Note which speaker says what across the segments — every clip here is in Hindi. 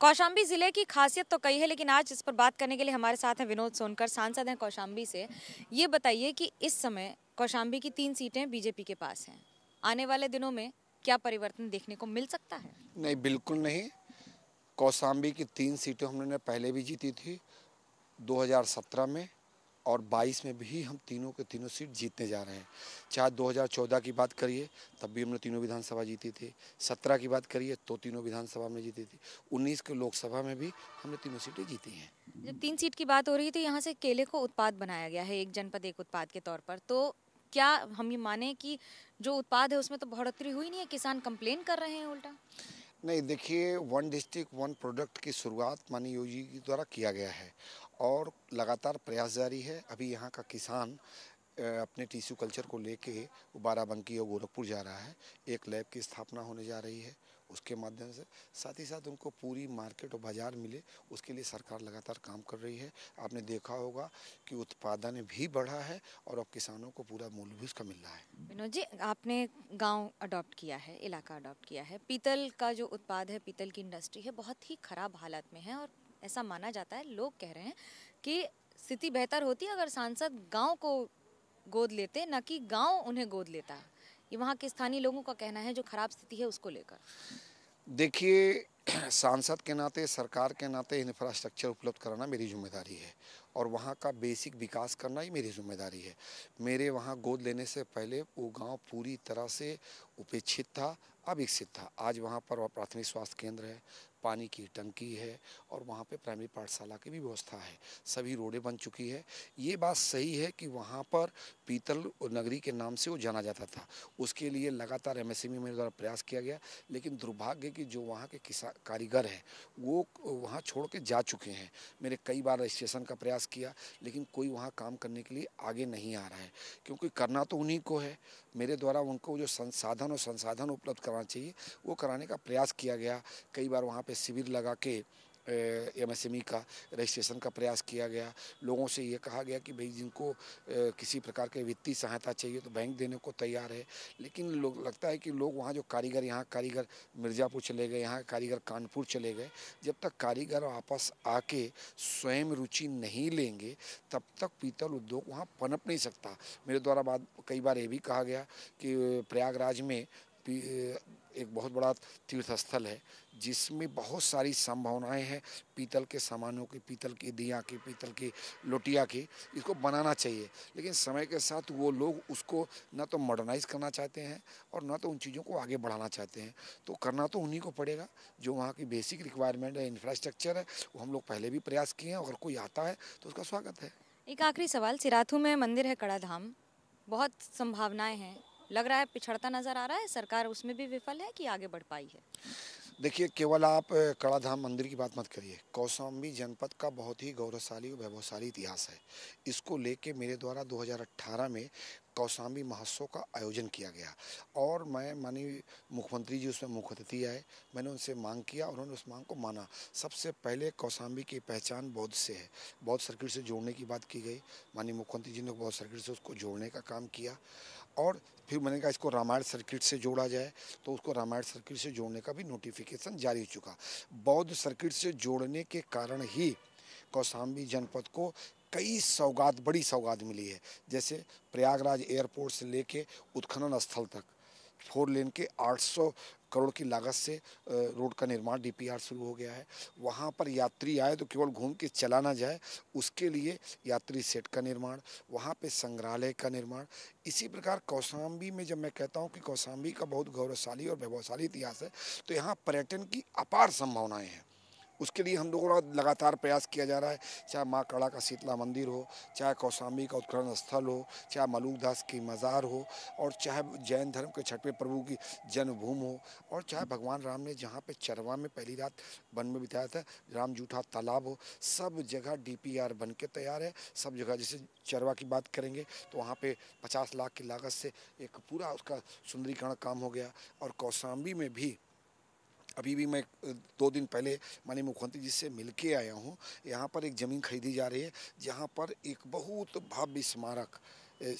Speaker 1: कौशाम्बी ज़िले की खासियत तो कई है लेकिन आज इस पर बात करने के लिए हमारे साथ हैं विनोद सोनकर सांसद हैं कौशाम्बी से ये बताइए कि इस समय कौशाम्बी की तीन सीटें बीजेपी के पास हैं आने वाले दिनों में क्या परिवर्तन देखने को मिल सकता है
Speaker 2: नहीं बिल्कुल नहीं कौशाम्बी की तीन सीटें हमने पहले भी जीती थी दो में और 22 में भी हम तीनों के तीनों सीट जीतने जा रहे हैं चाहे 2014 की बात करिए तब भी हमने तीनों विधानसभा जीती थी 17 की बात करिए तो तीनों विधानसभा में जीती थी 19 के लोकसभा में भी हमने तीनों सीटें जीती हैं जब
Speaker 1: तीन सीट की बात हो रही थी यहाँ से केले को उत्पाद बनाया गया है एक जनपद एक उत्पाद के तौर पर तो क्या हम ये माने कि जो उत्पाद है उसमें तो बढ़ोतरी हुई नहीं है किसान कंप्लेन कर रहे हैं उल्टा
Speaker 2: नहीं देखिए वन डिस्ट्रिक्ट वन प्रोडक्ट की शुरुआत माननीय योगी द्वारा किया गया है और लगातार प्रयास जारी है अभी यहाँ का किसान अपने टिश्यू कल्चर को लेके बाराबंकी और गोरखपुर जा रहा है एक लैब की स्थापना होने जा रही है उसके माध्यम से साथ ही साथ उनको पूरी मार्केट और बाज़ार मिले उसके लिए सरकार लगातार काम कर रही है आपने देखा होगा कि उत्पादन भी बढ़ा है और अब किसानों को पूरा मूल्य भी उसका मिल रहा है
Speaker 1: विनोद जी आपने गांव अडॉप्ट किया है इलाका अडॉप्ट किया है पीतल का जो उत्पाद है पीतल की इंडस्ट्री है बहुत ही खराब हालत में है और ऐसा माना जाता है लोग कह रहे हैं कि स्थिति बेहतर होती है अगर सांसद गांव को गोद लेते न कि गांव उन्हें गोद लेता ये वहाँ के स्थानीय लोगों का कहना है जो खराब स्थिति है उसको लेकर
Speaker 2: देखिए सांसद के नाते सरकार के नाते इंफ्रास्ट्रक्चर उपलब्ध कराना मेरी जिम्मेदारी है और वहाँ का बेसिक विकास करना ही मेरी जिम्मेदारी है मेरे वहाँ गोद लेने से पहले वो गांव पूरी तरह से उपेक्षित था अविकसित था आज वहाँ पर प्राथमिक स्वास्थ्य केंद्र है पानी की टंकी है और वहाँ पे प्राइमरी पाठशाला की भी व्यवस्था है सभी रोडें बन चुकी है ये बात सही है कि वहाँ पर पीतल नगरी के नाम से वो जाना जाता था उसके लिए लगातार एम एस मेरे द्वारा प्रयास किया गया लेकिन दुर्भाग्य कि जो वहाँ के किसान कारीगर हैं वो वहाँ छोड़ के जा चुके हैं मैंने कई बार रजिस्ट्रेशन का प्रयास किया लेकिन कोई वहाँ काम करने के लिए आगे नहीं आ रहा है क्योंकि करना तो उन्हीं को है मेरे द्वारा उनको जो संसाधन और संसाधन उपलब्ध कराना चाहिए वो कराने का प्रयास किया गया कई बार वहाँ पे शिविर लगा के एमएसएमई e का रजिस्ट्रेशन का प्रयास किया गया लोगों से ये कहा गया कि भाई जिनको किसी प्रकार के वित्तीय सहायता चाहिए तो बैंक देने को तैयार है लेकिन लोग लगता है कि लोग वहाँ जो कारीगर यहाँ कारीगर मिर्ज़ापुर चले गए यहाँ कारीगर कानपुर चले गए जब तक कारीगर वापस आके स्वयं रुचि नहीं लेंगे तब तक पीतल उद्योग वहाँ पनप नहीं सकता मेरे द्वारा बात कई बार ये भी कहा गया कि प्रयागराज में एक बहुत बड़ा तीर्थ स्थल है जिसमें बहुत सारी संभावनाएं हैं पीतल के सामानों की पीतल की दिया की पीतल की लोटिया की इसको बनाना चाहिए लेकिन समय के साथ वो लोग उसको ना तो मॉडर्नाइज करना चाहते हैं और ना तो उन चीज़ों को आगे बढ़ाना चाहते हैं तो करना तो उन्हीं को पड़ेगा जो वहाँ की बेसिक रिक्वायरमेंट है इंफ्रास्ट्रक्चर है वो हम लोग पहले भी प्रयास किए हैं अगर कोई आता है तो उसका स्वागत है
Speaker 1: एक आखिरी सवाल सिराथू में मंदिर है कड़ाधाम बहुत संभावनाएं हैं लग रहा है पिछड़ता नजर आ रहा है सरकार उसमें भी विफल है कि आगे बढ़ पाई है
Speaker 2: देखिए केवल आप कड़ाधाम मंदिर की बात मत करिए कौशाम्बी जनपद का बहुत ही गौरवशाली और वैभवशाली इतिहास है इसको लेके मेरे द्वारा 2018 में कौशाम्बी महोत्सव का आयोजन किया गया और मैं माननीय मुख्यमंत्री जी उसमें मुख्य अतिथि आए मैंने उनसे मांग किया उन्होंने उस मांग को माना सबसे पहले कौशाम्बी की पहचान बौद्ध से है बौद्ध सर्किट से जोड़ने की बात की गई माननीय मुख्यमंत्री जी ने बौद्ध सर्किट से उसको जोड़ने का काम किया और फिर मैंने कहा इसको रामायण सर्किट से जोड़ा जाए तो उसको रामायण सर्किट से जोड़ने का भी नोटिफिकेशन जारी हो चुका बौद्ध सर्किट से जोड़ने के कारण ही कौशाम्बी जनपद को कई सौगात बड़ी सौगात मिली है जैसे प्रयागराज एयरपोर्ट से लेके उत्खनन स्थल तक फोर लेन के 800 करोड़ की लागत से रोड का निर्माण डीपीआर शुरू हो गया है वहाँ पर यात्री आए तो केवल घूम के चला ना जाए उसके लिए यात्री सेट का निर्माण वहाँ पे संग्रहालय का निर्माण इसी प्रकार कौशाम्बी में जब मैं कहता हूँ कि कौशाम्बी का बहुत गौरवशाली और वैभवशाली इतिहास है तो यहाँ पर्यटन की अपार संभावनाएँ हैं उसके लिए हम लोगों का लगातार प्रयास किया जा रहा है चाहे माँ कड़ा का शीतला मंदिर हो चाहे कौसाम्बी का उत्खनन स्थल हो चाहे मलूकदास की मज़ार हो और चाहे जैन धर्म के छठवें प्रभु की जन्मभूमि हो और चाहे भगवान राम ने जहाँ पे चरवा में पहली रात वन में बिताया था राम जूठा तालाब हो सब जगह आर बन के तैयार है सब जगह जैसे चरवा की बात करेंगे तो वहाँ पर पचास लाख की लागत से एक पूरा उसका सुंदरीकरण काम हो गया और कौसाम्बी में भी अभी भी मैं दो दिन पहले माननीय मुख्यमंत्री जी से मिल आया हूँ यहाँ पर एक ज़मीन खरीदी जा रही है जहाँ पर एक बहुत भव्य स्मारक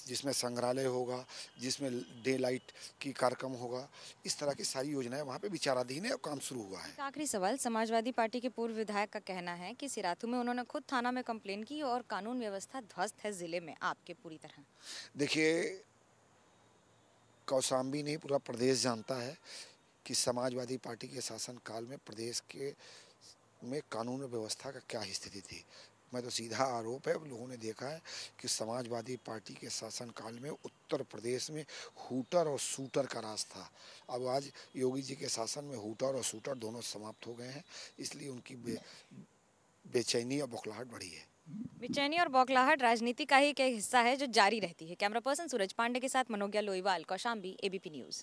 Speaker 2: जिसमें संग्रहालय होगा जिसमें डे लाइट की कार्यक्रम होगा इस तरह की सारी योजनाएं वहाँ पे विचाराधीन है और काम शुरू हुआ है
Speaker 1: आखिरी सवाल समाजवादी पार्टी के पूर्व विधायक का कहना है कि सिराथू में उन्होंने खुद थाना में कंप्लेन की और कानून व्यवस्था ध्वस्त है जिले में आपके पूरी तरह
Speaker 2: देखिए कौशाम्बी नहीं पूरा प्रदेश जानता है कि समाजवादी पार्टी के शासनकाल में प्रदेश के में कानून व्यवस्था का क्या स्थिति थी मैं तो सीधा आरोप है लोगों ने देखा है कि समाजवादी पार्टी के शासनकाल में उत्तर प्रदेश में हुटर और सूटर का राज था अब आज योगी जी के शासन में हुटर और सूटर दोनों समाप्त हो गए हैं इसलिए उनकी बे, बेचैनी और बौखलाहट बढ़ी है
Speaker 1: बेचैनी और बौखलाहट राजनीति का ही एक हिस्सा है जो जारी रहती है कैमरा पर्सन सूरज पांडे के साथ मनोज्ञा लोईवाल कौशाम्बी एबीपी न्यूज़